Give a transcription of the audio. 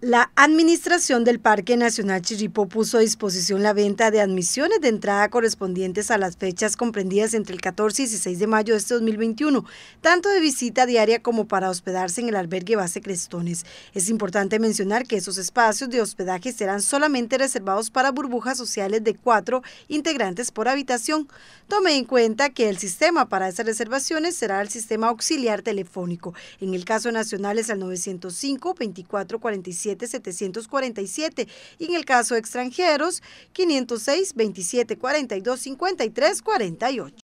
La Administración del Parque Nacional Chirripó puso a disposición la venta de admisiones de entrada correspondientes a las fechas comprendidas entre el 14 y 16 de mayo de este 2021, tanto de visita diaria como para hospedarse en el albergue base Crestones. Es importante mencionar que esos espacios de hospedaje serán solamente reservados para burbujas sociales de cuatro integrantes por habitación. Tome en cuenta que el sistema para esas reservaciones será el sistema auxiliar telefónico. En el caso nacional es el 905 2447 747 y en el caso de extranjeros 506 27 42 53 48.